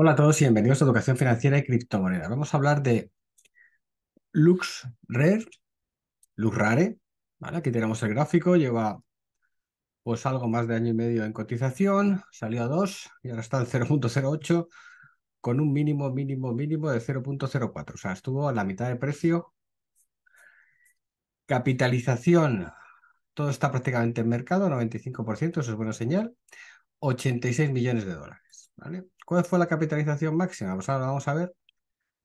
Hola a todos y bienvenidos a Educación Financiera y Criptomonedas. Vamos a hablar de LuxRare, LuxRare, ¿vale? Aquí tenemos el gráfico, lleva pues algo más de año y medio en cotización, salió a 2 y ahora está en 0.08 con un mínimo, mínimo, mínimo de 0.04. O sea, estuvo a la mitad de precio. Capitalización, todo está prácticamente en mercado, 95%, eso es buena señal, 86 millones de dólares. ¿Cuál fue la capitalización máxima? Pues ahora vamos a ver.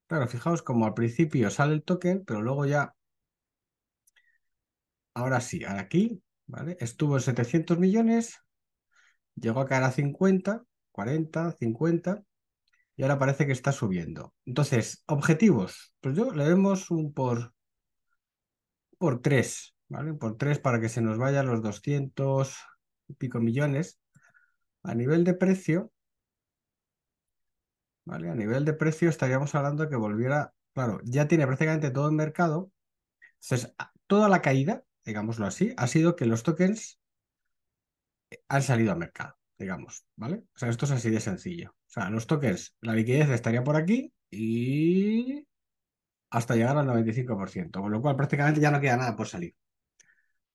Claro, fijaos como al principio sale el token, pero luego ya... Ahora sí, ahora aquí, ¿vale? Estuvo en 700 millones, llegó a caer a 50, 40, 50, y ahora parece que está subiendo. Entonces, objetivos. Pues yo le vemos un por, por 3, ¿vale? Por 3 para que se nos vayan los 200 y pico millones. A nivel de precio, a nivel de precio estaríamos hablando que volviera, claro, ya tiene prácticamente todo el mercado. Entonces, toda la caída, digámoslo así, ha sido que los tokens han salido al mercado, digamos, ¿vale? O sea, esto es así de sencillo. O sea, los tokens, la liquidez estaría por aquí y hasta llegar al 95%, con lo cual prácticamente ya no queda nada por salir.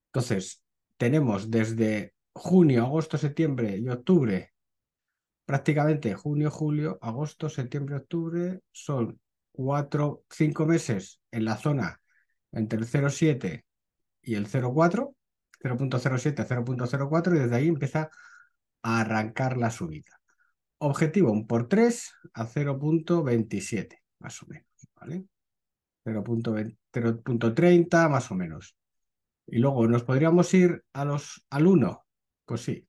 Entonces, tenemos desde junio, agosto, septiembre y octubre prácticamente junio, julio, agosto, septiembre, octubre, son cuatro, cinco meses en la zona entre el 0,7 y el 0,4, 0.07 a 0.04 y desde ahí empieza a arrancar la subida. Objetivo un por 3 a 0.27, más o menos, ¿vale? 0.30 más o menos. Y luego, ¿nos podríamos ir a los, al 1? Pues sí,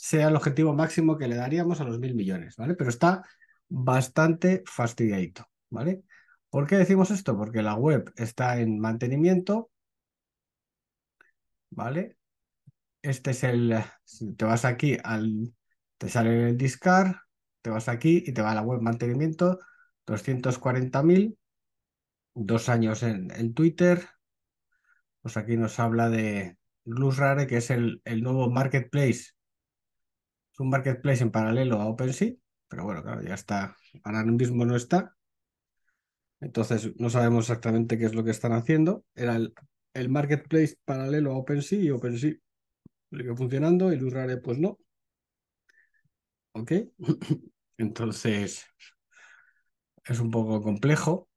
sea el objetivo máximo que le daríamos a los mil millones, ¿vale? Pero está bastante fastidiadito, ¿vale? ¿Por qué decimos esto? Porque la web está en mantenimiento, ¿vale? Este es el, te vas aquí, al, te sale el discard, te vas aquí y te va a la web mantenimiento, 240.000, dos años en, Twitter, pues aquí nos habla de Rare, que es el, el nuevo marketplace un marketplace en paralelo a OpenSea, pero bueno, claro, ya está. Ahora mismo no está. Entonces no sabemos exactamente qué es lo que están haciendo. Era el, marketplace paralelo a OpenSea y OpenSea sigue funcionando y Lurrare pues no. ¿Ok? Entonces es un poco complejo,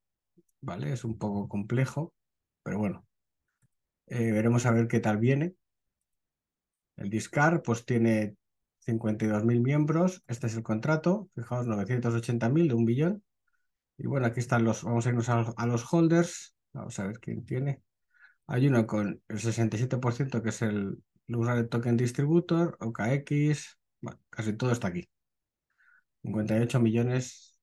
¿vale? Es un poco complejo, pero bueno. Eh, veremos a ver qué tal viene. El Discard, pues tiene 52.000 miembros, este es el contrato, fijaos, 980.000 de un billón. Y bueno, aquí están los, vamos a irnos a, los holders, vamos a ver quién tiene. Hay uno con el 67% que es el de Token Distributor, OKX, bueno, casi todo está aquí. 58 millones,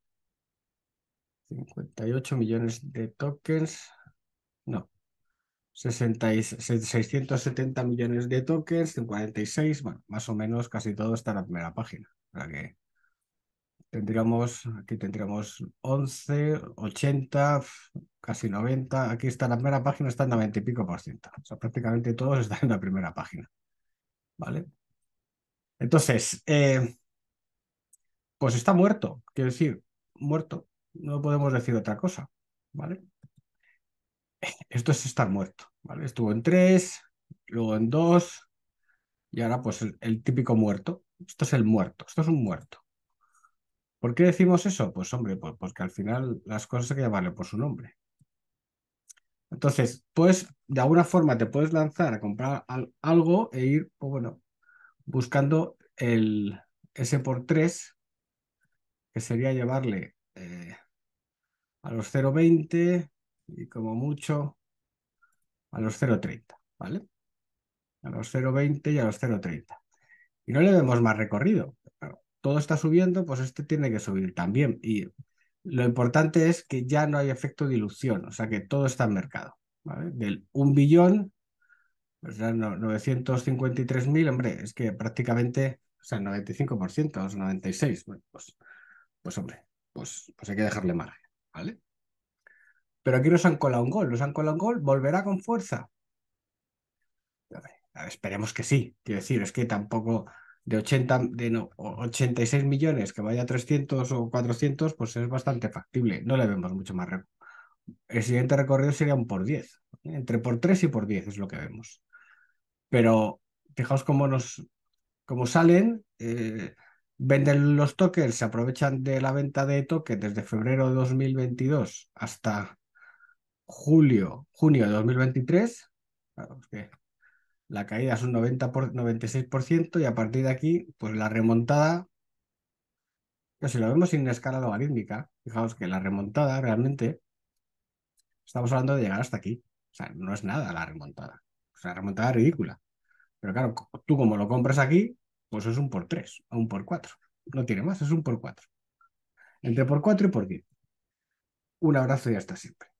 58 millones de tokens, no, 670 millones de tokens en 46, bueno, más o menos casi todo está en la primera página. Para que tendríamos, aquí tendríamos 11, 80, casi 90. Aquí está en la primera página, está en 90 y pico por ciento. O sea, prácticamente todos están en la primera página. ¿Vale? Entonces, eh, pues está muerto, quiero decir, muerto. No podemos decir otra cosa. ¿Vale? esto es estar muerto, ¿vale? Estuvo en tres, luego en dos, y ahora pues el, típico muerto. Esto es el muerto, esto es un muerto. ¿Por qué decimos eso? Pues hombre, pues, porque al final las cosas hay que llamarle por su nombre. Entonces, pues de alguna forma te puedes lanzar a comprar algo e ir, pues, bueno, buscando el S por 3, que sería llevarle eh, a los 0,20, y como mucho a los 0,30, ¿vale? A los 0,20 y a los 0,30. Y no le vemos más recorrido. todo está subiendo, pues este tiene que subir también. Y lo importante es que ya no hay efecto dilución, o sea que todo está en mercado. ¿vale? Del 1 billón, pues ya 953.000, hombre, es que prácticamente, o sea, 95%, 96%, bueno, pues, pues hombre, pues, pues hay que dejarle margen, ¿vale? Pero aquí nos han colado un gol, nos han colado un gol, volverá con fuerza. esperemos que sí. Quiero decir, es que tampoco de 80, de 86 millones que vaya a 300 o 400, pues es bastante factible. No le vemos mucho más El siguiente recorrido sería un por 10, ¿eh? entre por 3 y por 10 es lo que vemos. Pero fijaos cómo nos cómo salen, eh, venden los tokens, se aprovechan de la venta de tokens desde febrero de 2022 hasta julio, junio de 2023, la caída es un 90 por, 96% y a partir de aquí, pues la remontada, pues si lo vemos sin escala logarítmica, fijaos que la remontada realmente, estamos hablando de llegar hasta aquí. O sea, no es nada la remontada. O sea, remontada ridícula. Pero claro, tú como lo compras aquí, pues es un por 3 o un por 4. No tiene más, es un por 4. Entre por 4 y por 10. Un abrazo y hasta siempre.